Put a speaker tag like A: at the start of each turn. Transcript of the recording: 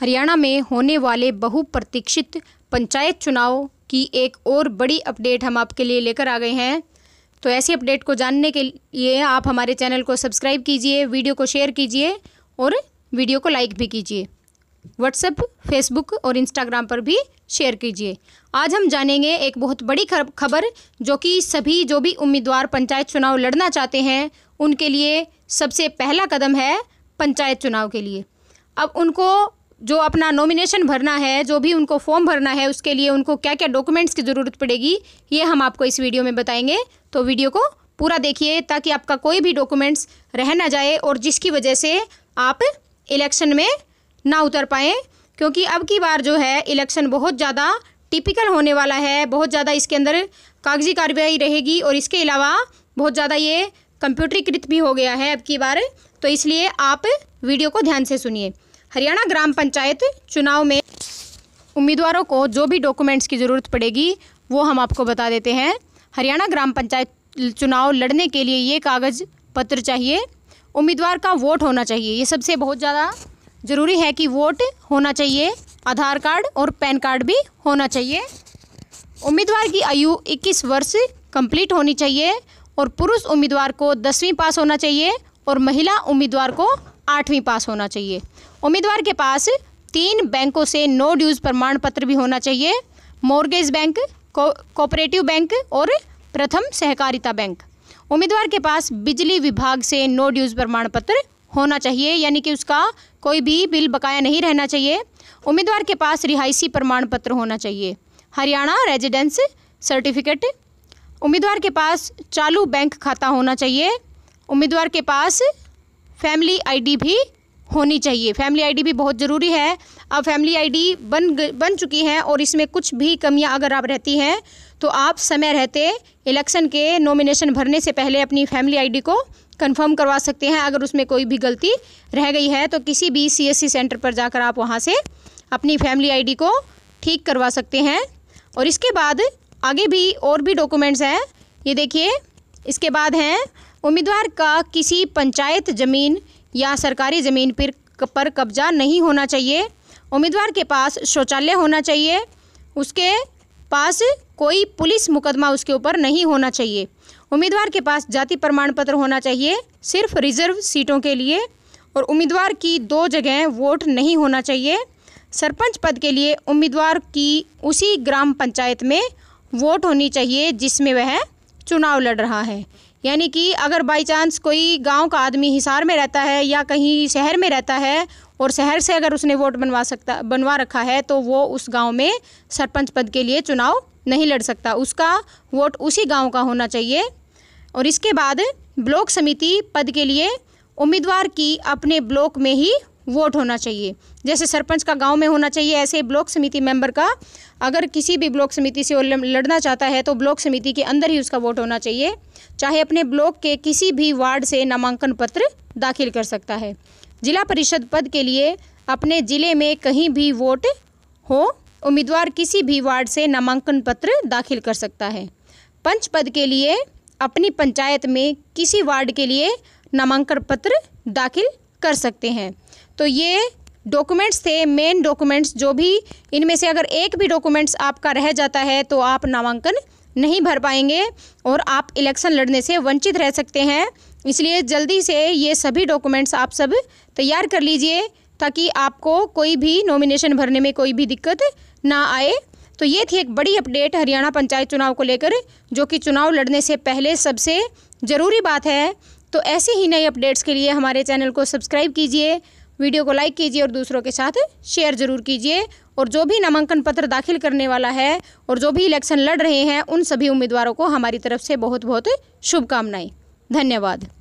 A: हरियाणा में होने वाले बहुप्रतीक्षित पंचायत चुनाव की एक और बड़ी अपडेट हम आपके लिए लेकर आ गए हैं तो ऐसी अपडेट को जानने के लिए आप हमारे चैनल को सब्सक्राइब कीजिए वीडियो को शेयर कीजिए और वीडियो को लाइक भी कीजिए व्हाट्सएप फेसबुक और इंस्टाग्राम पर भी शेयर कीजिए आज हम जानेंगे एक बहुत बड़ी खबर जो कि सभी जो भी उम्मीदवार पंचायत चुनाव लड़ना चाहते हैं उनके लिए सबसे पहला कदम है पंचायत चुनाव के लिए अब उनको जो अपना नॉमिनेशन भरना है जो भी उनको फॉर्म भरना है उसके लिए उनको क्या क्या डॉक्यूमेंट्स की ज़रूरत पड़ेगी ये हम आपको इस वीडियो में बताएंगे तो वीडियो को पूरा देखिए ताकि आपका कोई भी डॉक्यूमेंट्स रह ना जाए और जिसकी वजह से आप इलेक्शन में ना उतर पाएँ क्योंकि अब की बार जो है इलेक्शन बहुत ज़्यादा टिपिकल होने वाला है बहुत ज़्यादा इसके अंदर कागजी कार्रवाई रहेगी और इसके अलावा बहुत ज़्यादा ये कंप्यूटरीकृत भी हो गया है अब की बार तो इसलिए आप वीडियो को ध्यान से सुनिए हरियाणा ग्राम पंचायत चुनाव में उम्मीदवारों को जो भी डॉक्यूमेंट्स की ज़रूरत पड़ेगी वो हम आपको बता देते हैं हरियाणा ग्राम पंचायत चुनाव लड़ने के लिए ये कागज़ पत्र चाहिए उम्मीदवार का वोट होना चाहिए ये सबसे बहुत ज़्यादा ज़रूरी है कि वोट होना चाहिए आधार कार्ड और पैन कार्ड भी होना चाहिए उम्मीदवार की आयु 21 वर्ष कंप्लीट होनी चाहिए और पुरुष उम्मीदवार को दसवीं पास होना चाहिए और महिला उम्मीदवार को आठवीं पास होना चाहिए उम्मीदवार के पास तीन बैंकों से नो ड्यूज प्रमाण पत्र भी होना चाहिए मोर्गेज बैंक कोऑपरेटिव बैंक और प्रथम सहकारिता बैंक उम्मीदवार के पास बिजली विभाग से नो ड्यूज प्रमाण पत्र होना चाहिए यानी कि उसका कोई भी बिल बकाया नहीं रहना चाहिए उम्मीदवार के पास रिहायशी प्रमाण पत्र होना चाहिए हरियाणा रेजिडेंस सर्टिफिकेट उम्मीदवार के पास चालू बैंक खाता होना चाहिए उम्मीदवार के पास फैमिली आईडी भी होनी चाहिए फैमिली आईडी भी बहुत ज़रूरी है अब फैमिली आईडी बन बन चुकी है और इसमें कुछ भी कमियां अगर आप रहती हैं तो आप समय रहते इलेक्शन के नॉमिनेशन भरने से पहले अपनी फैमिली आईडी को कंफर्म करवा सकते हैं अगर उसमें कोई भी गलती रह गई है तो किसी भी सीएससी सेंटर पर जाकर आप वहाँ से अपनी फैमिली आई को ठीक करवा सकते हैं और इसके बाद आगे भी और भी डॉक्यूमेंट्स हैं ये देखिए इसके बाद हैं उम्मीदवार का किसी पंचायत ज़मीन या सरकारी ज़मीन पर पर कब्जा नहीं होना चाहिए उम्मीदवार के पास शौचालय होना चाहिए उसके पास कोई पुलिस मुकदमा उसके ऊपर नहीं होना चाहिए उम्मीदवार के पास जाति प्रमाण पत्र होना चाहिए सिर्फ रिजर्व सीटों के लिए और उम्मीदवार की दो जगह वोट नहीं होना चाहिए सरपंच पद के लिए उम्मीदवार की उसी ग्राम पंचायत में वोट होनी चाहिए जिसमें वह चुनाव लड़ रहा है यानी कि अगर बाई चांस कोई गांव का आदमी हिसार में रहता है या कहीं शहर में रहता है और शहर से अगर उसने वोट बनवा सकता बनवा रखा है तो वो उस गांव में सरपंच पद के लिए चुनाव नहीं लड़ सकता उसका वोट उसी गांव का होना चाहिए और इसके बाद ब्लॉक समिति पद के लिए उम्मीदवार की अपने ब्लॉक में ही वोट होना चाहिए जैसे सरपंच का गांव में होना चाहिए ऐसे ब्लॉक समिति मेंबर का अगर किसी भी ब्लॉक समिति से लड़ना चाहता है तो ब्लॉक समिति के अंदर ही उसका वोट होना चाहिए चाहे अपने ब्लॉक के किसी भी वार्ड से नामांकन पत्र दाखिल कर सकता है जिला परिषद पद के लिए अपने ज़िले में कहीं भी वोट हो उम्मीदवार किसी भी वार्ड से नामांकन पत्र दाखिल कर सकता है पंच पद के लिए अपनी पंचायत में किसी वार्ड के लिए नामांकन पत्र दाखिल कर सकते हैं तो ये डॉक्यूमेंट्स थे मेन डॉक्यूमेंट्स जो भी इनमें से अगर एक भी डॉक्यूमेंट्स आपका रह जाता है तो आप नामांकन नहीं भर पाएंगे और आप इलेक्शन लड़ने से वंचित रह सकते हैं इसलिए जल्दी से ये सभी डॉक्यूमेंट्स आप सब तैयार कर लीजिए ताकि आपको कोई भी नॉमिनेशन भरने में कोई भी दिक्कत ना आए तो ये थी एक बड़ी अपडेट हरियाणा पंचायत चुनाव को लेकर जो कि चुनाव लड़ने से पहले सबसे ज़रूरी बात है तो ऐसे ही नई अपडेट्स के लिए हमारे चैनल को सब्सक्राइब कीजिए वीडियो को लाइक कीजिए और दूसरों के साथ शेयर जरूर कीजिए और जो भी नामांकन पत्र दाखिल करने वाला है और जो भी इलेक्शन लड़ रहे हैं उन सभी उम्मीदवारों को हमारी तरफ से बहुत बहुत शुभकामनाएं धन्यवाद